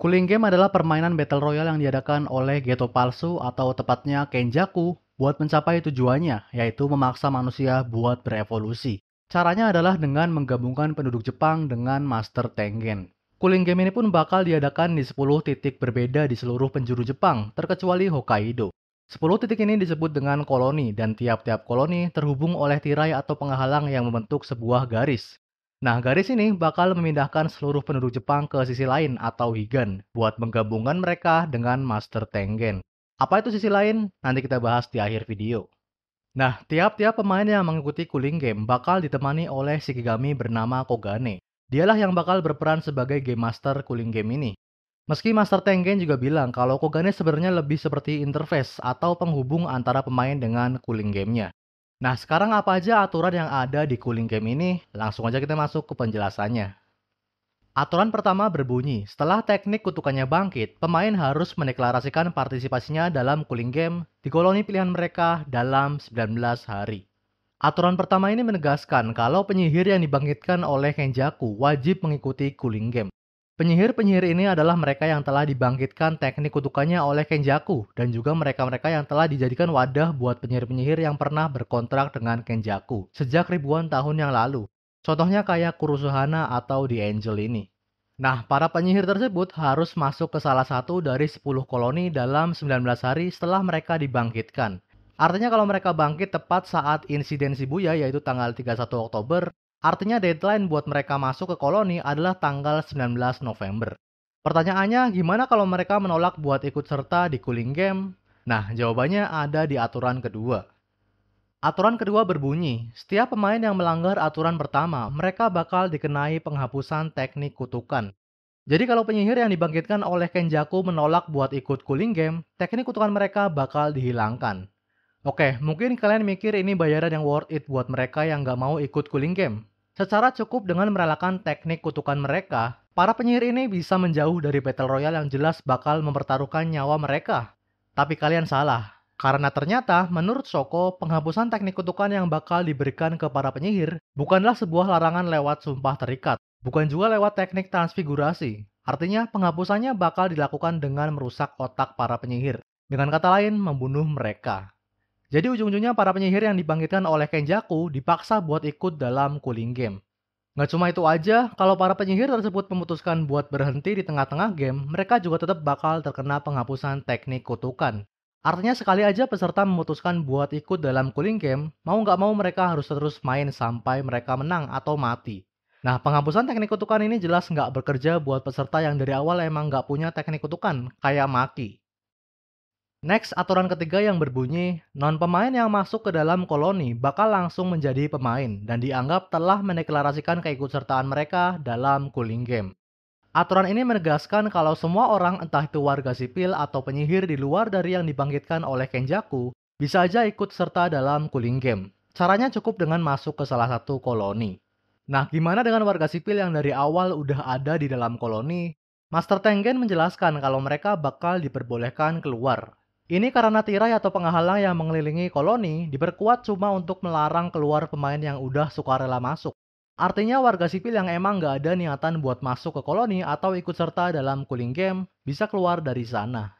Cooling game adalah permainan battle royale yang diadakan oleh Geto Palsu atau tepatnya Kenjaku buat mencapai tujuannya, yaitu memaksa manusia buat berevolusi. Caranya adalah dengan menggabungkan penduduk Jepang dengan Master Tengen. Cooling game ini pun bakal diadakan di 10 titik berbeda di seluruh penjuru Jepang, terkecuali Hokkaido. 10 titik ini disebut dengan koloni, dan tiap-tiap koloni terhubung oleh tirai atau penghalang yang membentuk sebuah garis. Nah, garis ini bakal memindahkan seluruh penduduk Jepang ke sisi lain atau Higan buat menggabungkan mereka dengan Master Tengen. Apa itu sisi lain? Nanti kita bahas di akhir video. Nah, tiap-tiap pemain yang mengikuti cooling game bakal ditemani oleh Shikigami bernama Kogane. Dialah yang bakal berperan sebagai game master cooling game ini. Meski Master Tengen juga bilang kalau Kogane sebenarnya lebih seperti interface atau penghubung antara pemain dengan cooling gamenya. Nah, sekarang apa aja aturan yang ada di cooling game ini? Langsung aja kita masuk ke penjelasannya. Aturan pertama berbunyi, setelah teknik kutukannya bangkit, pemain harus mendeklarasikan partisipasinya dalam cooling game di koloni pilihan mereka dalam 19 hari. Aturan pertama ini menegaskan kalau penyihir yang dibangkitkan oleh Kenjaku wajib mengikuti cooling game. Penyihir-penyihir ini adalah mereka yang telah dibangkitkan teknik kutukannya oleh Kenjaku dan juga mereka-mereka yang telah dijadikan wadah buat penyihir-penyihir yang pernah berkontrak dengan Kenjaku sejak ribuan tahun yang lalu. Contohnya kayak Kurusuhana atau The Angel ini. Nah, para penyihir tersebut harus masuk ke salah satu dari 10 koloni dalam 19 hari setelah mereka dibangkitkan. Artinya kalau mereka bangkit tepat saat insiden Shibuya yaitu tanggal 31 Oktober, Artinya deadline buat mereka masuk ke koloni adalah tanggal 19 November. Pertanyaannya, gimana kalau mereka menolak buat ikut serta di cooling game? Nah, jawabannya ada di aturan kedua. Aturan kedua berbunyi, setiap pemain yang melanggar aturan pertama, mereka bakal dikenai penghapusan teknik kutukan. Jadi kalau penyihir yang dibangkitkan oleh Kenjaku menolak buat ikut cooling game, teknik kutukan mereka bakal dihilangkan. Oke, mungkin kalian mikir ini bayaran yang worth it buat mereka yang nggak mau ikut cooling game. Secara cukup dengan merelakan teknik kutukan mereka, para penyihir ini bisa menjauh dari Battle Royale yang jelas bakal mempertaruhkan nyawa mereka. Tapi kalian salah, karena ternyata, menurut Soko, penghapusan teknik kutukan yang bakal diberikan ke para penyihir bukanlah sebuah larangan lewat sumpah terikat, bukan juga lewat teknik transfigurasi. Artinya, penghapusannya bakal dilakukan dengan merusak otak para penyihir. Dengan kata lain, membunuh mereka. Jadi ujung-ujungnya para penyihir yang dibangkitkan oleh Kenjaku dipaksa buat ikut dalam cooling game. Nggak cuma itu aja, kalau para penyihir tersebut memutuskan buat berhenti di tengah-tengah game, mereka juga tetap bakal terkena penghapusan teknik kutukan. Artinya sekali aja peserta memutuskan buat ikut dalam cooling game, mau nggak mau mereka harus terus main sampai mereka menang atau mati. Nah, penghapusan teknik kutukan ini jelas nggak bekerja buat peserta yang dari awal emang nggak punya teknik kutukan, kayak Maki. Next, aturan ketiga yang berbunyi, non-pemain yang masuk ke dalam koloni bakal langsung menjadi pemain dan dianggap telah mendeklarasikan keikutsertaan mereka dalam cooling game. Aturan ini menegaskan kalau semua orang entah itu warga sipil atau penyihir di luar dari yang dibangkitkan oleh Kenjaku bisa aja ikut serta dalam cooling game. Caranya cukup dengan masuk ke salah satu koloni. Nah, gimana dengan warga sipil yang dari awal udah ada di dalam koloni? Master Tengen menjelaskan kalau mereka bakal diperbolehkan keluar ini karena tirai atau penghalang yang mengelilingi koloni diperkuat cuma untuk melarang keluar pemain yang udah suka rela masuk. Artinya warga sipil yang emang nggak ada niatan buat masuk ke koloni atau ikut serta dalam cooling game bisa keluar dari sana.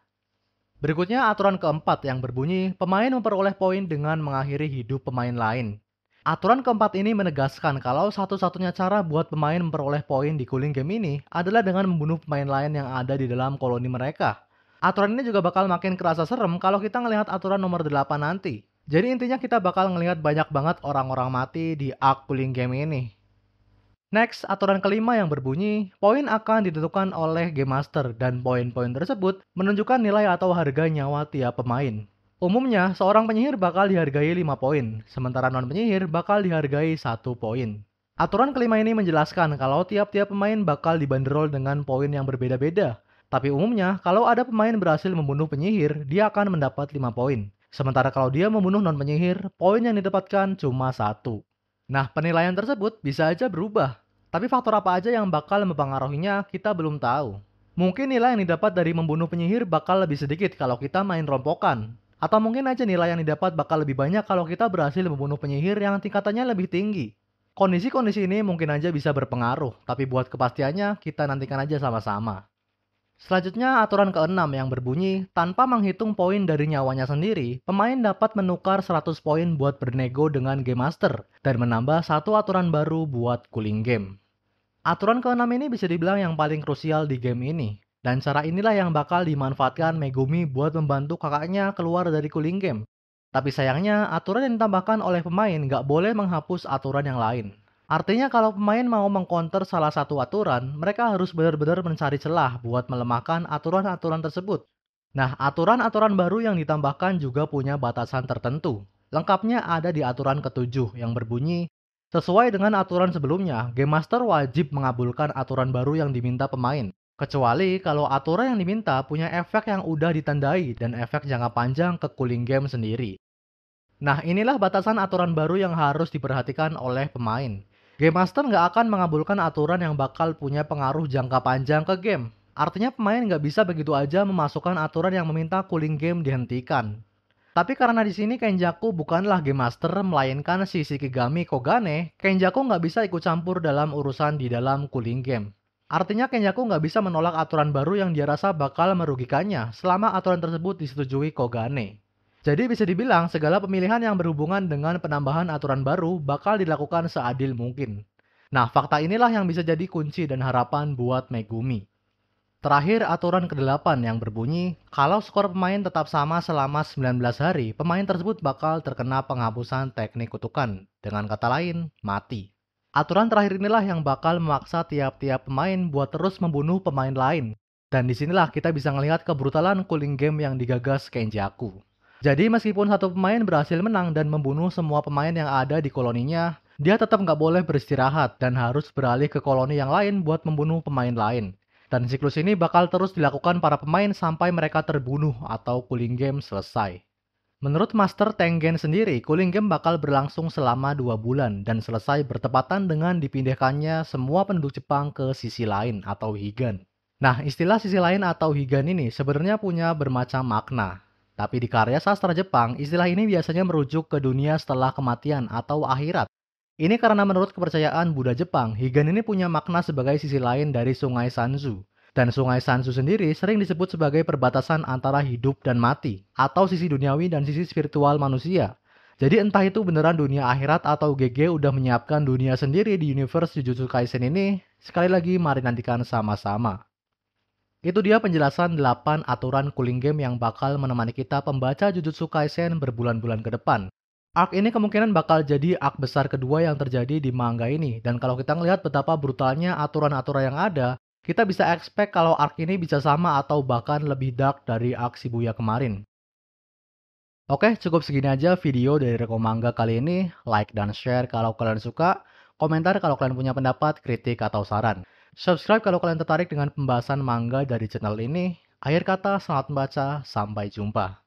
Berikutnya aturan keempat yang berbunyi, pemain memperoleh poin dengan mengakhiri hidup pemain lain. Aturan keempat ini menegaskan kalau satu-satunya cara buat pemain memperoleh poin di cooling game ini adalah dengan membunuh pemain lain yang ada di dalam koloni mereka, Aturan ini juga bakal makin kerasa serem kalau kita ngelihat aturan nomor 8 nanti. Jadi intinya kita bakal ngelihat banyak banget orang-orang mati di Ark Cooling game ini. Next, aturan kelima yang berbunyi, poin akan ditentukan oleh Game Master dan poin-poin tersebut menunjukkan nilai atau harga nyawa tiap pemain. Umumnya, seorang penyihir bakal dihargai 5 poin, sementara non-penyihir bakal dihargai 1 poin. Aturan kelima ini menjelaskan kalau tiap-tiap pemain bakal dibanderol dengan poin yang berbeda-beda, tapi umumnya, kalau ada pemain berhasil membunuh penyihir, dia akan mendapat 5 poin. Sementara kalau dia membunuh non-penyihir, poin yang didapatkan cuma satu. Nah, penilaian tersebut bisa aja berubah. Tapi faktor apa aja yang bakal mempengaruhinya kita belum tahu. Mungkin nilai yang didapat dari membunuh penyihir bakal lebih sedikit kalau kita main rompokan. Atau mungkin aja nilai yang didapat bakal lebih banyak kalau kita berhasil membunuh penyihir yang tingkatannya lebih tinggi. Kondisi-kondisi ini mungkin aja bisa berpengaruh, tapi buat kepastiannya kita nantikan aja sama-sama. Selanjutnya aturan keenam yang berbunyi, tanpa menghitung poin dari nyawanya sendiri, pemain dapat menukar 100 poin buat bernego dengan game master dan menambah satu aturan baru buat cooling game. Aturan keenam ini bisa dibilang yang paling krusial di game ini, dan cara inilah yang bakal dimanfaatkan Megumi buat membantu kakaknya keluar dari cooling game. Tapi sayangnya, aturan yang ditambahkan oleh pemain nggak boleh menghapus aturan yang lain. Artinya kalau pemain mau mengkonter salah satu aturan, mereka harus benar-benar mencari celah buat melemahkan aturan-aturan tersebut. Nah, aturan-aturan baru yang ditambahkan juga punya batasan tertentu. Lengkapnya ada di aturan ketujuh yang berbunyi, Sesuai dengan aturan sebelumnya, Game Master wajib mengabulkan aturan baru yang diminta pemain. Kecuali kalau aturan yang diminta punya efek yang udah ditandai dan efek jangka panjang ke cooling game sendiri. Nah, inilah batasan aturan baru yang harus diperhatikan oleh pemain. Game Master nggak akan mengabulkan aturan yang bakal punya pengaruh jangka panjang ke game. Artinya pemain nggak bisa begitu aja memasukkan aturan yang meminta cooling game dihentikan. Tapi karena di sini Kenjaku bukanlah game master, melainkan Sisi Shikigami Kogane, Kenjaku nggak bisa ikut campur dalam urusan di dalam cooling game. Artinya Kenjaku nggak bisa menolak aturan baru yang dia rasa bakal merugikannya selama aturan tersebut disetujui Kogane. Jadi bisa dibilang segala pemilihan yang berhubungan dengan penambahan aturan baru bakal dilakukan seadil mungkin. Nah, fakta inilah yang bisa jadi kunci dan harapan buat Megumi. Terakhir aturan ke-8 yang berbunyi, kalau skor pemain tetap sama selama 19 hari, pemain tersebut bakal terkena penghapusan teknik kutukan. Dengan kata lain, mati. Aturan terakhir inilah yang bakal memaksa tiap-tiap pemain buat terus membunuh pemain lain. Dan disinilah kita bisa melihat kebrutalan cooling game yang digagas Kenjaku. Jadi meskipun satu pemain berhasil menang dan membunuh semua pemain yang ada di koloninya, dia tetap nggak boleh beristirahat dan harus beralih ke koloni yang lain buat membunuh pemain lain. Dan siklus ini bakal terus dilakukan para pemain sampai mereka terbunuh atau cooling game selesai. Menurut Master Tengen sendiri, cooling game bakal berlangsung selama dua bulan dan selesai bertepatan dengan dipindahkannya semua penduduk Jepang ke sisi lain atau Higan. Nah, istilah sisi lain atau Higan ini sebenarnya punya bermacam makna, tapi di karya sastra Jepang, istilah ini biasanya merujuk ke dunia setelah kematian atau akhirat. Ini karena menurut kepercayaan Buddha Jepang, Higan ini punya makna sebagai sisi lain dari sungai Sanzu. Dan sungai Sanzu sendiri sering disebut sebagai perbatasan antara hidup dan mati, atau sisi duniawi dan sisi spiritual manusia. Jadi entah itu beneran dunia akhirat atau GG udah menyiapkan dunia sendiri di universe Jujutsu Kaisen ini, sekali lagi mari nantikan sama-sama. Itu dia penjelasan 8 aturan cooling game yang bakal menemani kita pembaca Jujutsu Kaisen berbulan-bulan ke depan. Arc ini kemungkinan bakal jadi arc besar kedua yang terjadi di manga ini, dan kalau kita melihat betapa brutalnya aturan-aturan yang ada, kita bisa expect kalau arc ini bisa sama atau bahkan lebih dark dari arc Shibuya kemarin. Oke, cukup segini aja video dari Reko Manga kali ini. Like dan share kalau kalian suka, komentar kalau kalian punya pendapat, kritik, atau saran. Subscribe kalau kalian tertarik dengan pembahasan manga dari channel ini. Akhir kata, selamat membaca, sampai jumpa.